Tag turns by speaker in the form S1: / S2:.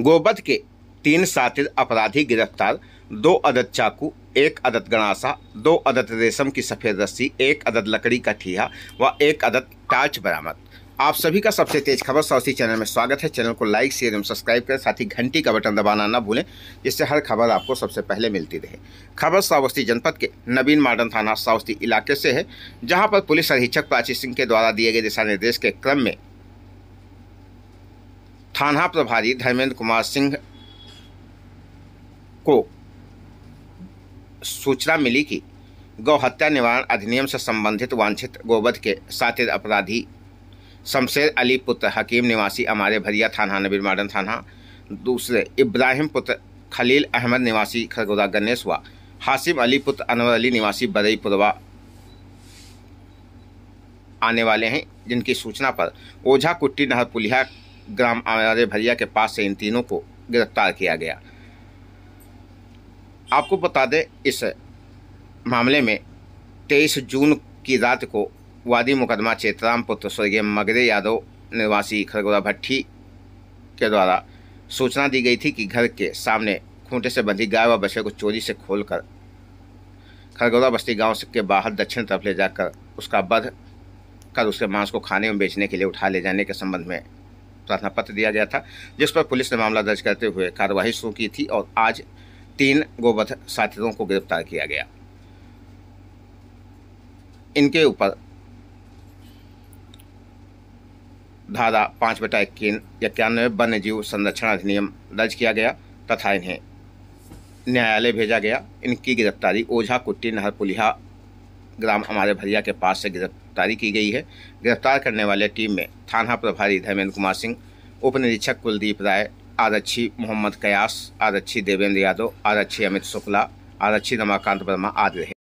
S1: गोबध के तीन साथिर अपराधी गिरफ्तार दो अदद चाकू एक अदद गणासा दो अदद रेशम की सफ़ेद रस्सी एक अदद लकड़ी का ठीहा व एक अदद टार्च बरामद आप सभी का सबसे तेज खबर सौसी चैनल में स्वागत है चैनल को लाइक शेयर एवं सब्सक्राइब करें साथ ही घंटी का बटन दबाना ना भूलें जिससे हर खबर आपको सबसे पहले मिलती रहे खबर सावस्ती जनपद के नवीन मॉडर्न थाना सावस्ती इलाके से है जहां पर पुलिस अधीक्षक प्राची सिंह के द्वारा दिए गए दिशा निर्देश के क्रम में थाना प्रभारी धर्मेंद्र कुमार सिंह को सूचना मिली कि हत्या निवारण अधिनियम से संबंधित वांछित गोवध के साथ अपराधी शमशेर अली पुत्र हकीम निवासी अमारे भरिया थाना नबीर मॉडर्न थाना दूसरे इब्राहिम पुत्र खलील अहमद निवासी खरगोदा गणेश व हासिम अली पुत्र अनवर अली निवासी बदईपुरवा आने वाले हैं जिनकी सूचना पर ओझा कुट्टी नहर पुलिया ग्राम आरे भरिया के पास से इन तीनों को गिरफ्तार किया गया आपको बता दें इस मामले में 23 जून की रात को वादी मुकदमा चेतराम पुत्र स्वर्गीय मगरे यादव निवासी खरगोरा भट्टी के द्वारा सूचना दी गई थी कि घर के सामने खूंटे से बंधी गाय व बछड़े को चोरी से खोलकर खरगोरा बस्ती गांव के बाहर दक्षिण तरफ ले जाकर उसका बध कर उसके मांस को खाने में बेचने के लिए उठा ले जाने के संबंध में प्रार्थना पत्र दिया गया था जिस पर पुलिस ने मामला दर्ज करते हुए कार्यवाही शुरू की थी और आज तीन गोवध साथियों को गिरफ्तार किया गया इनके ऊपर धारा पाँच बटा इक्कीन इक्यानवे वन्य जीव संरक्षण अधिनियम दर्ज किया गया तथा इन्हें न्यायालय भेजा गया इनकी गिरफ्तारी ओझा कुट्टी नहर पुलिया ग्राम हमारे भरिया के पास से गिरफ्त गिरफ्तारी की गई है गिरफ्तार करने वाले टीम में थाना प्रभारी धर्मेंद्र कुमार सिंह उप निरीक्षक कुलदीप राय आरक्षी मोहम्मद कयास आरक्षी देवेंद्र यादव आरक्षी अमित शुक्ला आरक्षी रमाकांत वर्मा आदि रहे